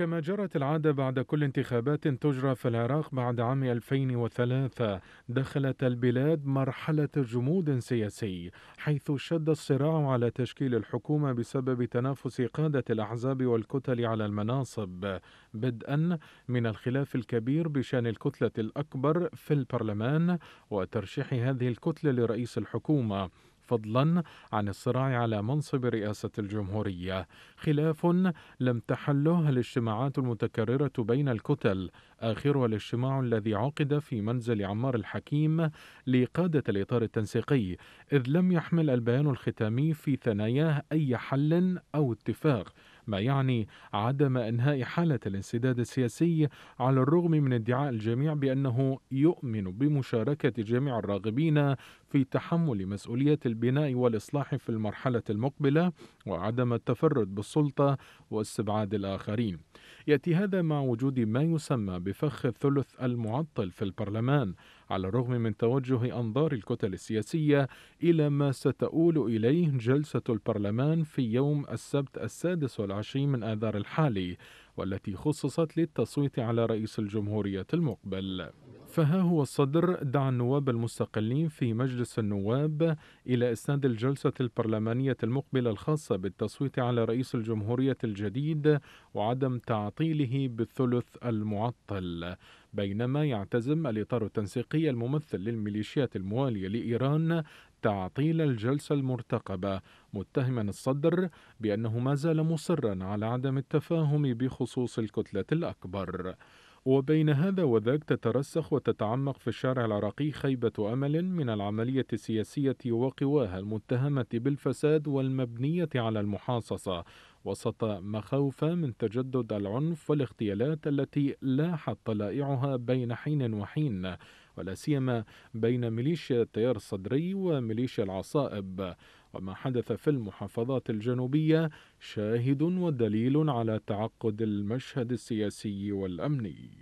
كما جرت العادة بعد كل انتخابات تجرى في العراق بعد عام 2003 دخلت البلاد مرحلة جمود سياسي حيث شد الصراع على تشكيل الحكومة بسبب تنافس قادة الأحزاب والكتل على المناصب بدءا من الخلاف الكبير بشأن الكتلة الأكبر في البرلمان وترشيح هذه الكتلة لرئيس الحكومة فضلا عن الصراع على منصب رئاسة الجمهورية خلاف لم تحله الاجتماعات المتكررة بين الكتل آخرها الاجتماع الذي عقد في منزل عمار الحكيم لقادة الإطار التنسيقي إذ لم يحمل البيان الختامي في ثناياه أي حل أو اتفاق ما يعني عدم انهاء حاله الانسداد السياسي على الرغم من ادعاء الجميع بانه يؤمن بمشاركه جميع الراغبين في تحمل مسؤوليه البناء والاصلاح في المرحله المقبله وعدم التفرد بالسلطه واستبعاد الاخرين. يأتي هذا مع وجود ما يسمى بفخ الثلث المعطل في البرلمان على الرغم من توجه أنظار الكتل السياسية إلى ما ستؤول إليه جلسة البرلمان في يوم السبت السادس والعشرين من آذار الحالي والتي خصصت للتصويت على رئيس الجمهورية المقبل فها هو الصدر دعا النواب المستقلين في مجلس النواب إلى إسناد الجلسة البرلمانية المقبلة الخاصة بالتصويت على رئيس الجمهورية الجديد وعدم تعطيله بالثلث المعطل بينما يعتزم الإطار التنسيقي الممثل للميليشيات الموالية لإيران تعطيل الجلسة المرتقبة متهما الصدر بأنه ما زال مصرا على عدم التفاهم بخصوص الكتلة الأكبر وبين هذا وذاك تترسخ وتتعمق في الشارع العراقي خيبة أمل من العملية السياسية وقواها المتهمة بالفساد والمبنية على المحاصصة وسط مخاوف من تجدد العنف والاغتيالات التي لاحت طلائعها بين حين وحين ولا سيما بين ميليشيا التيار الصدري وميليشيا العصائب وما حدث في المحافظات الجنوبيه شاهد ودليل على تعقد المشهد السياسي والامني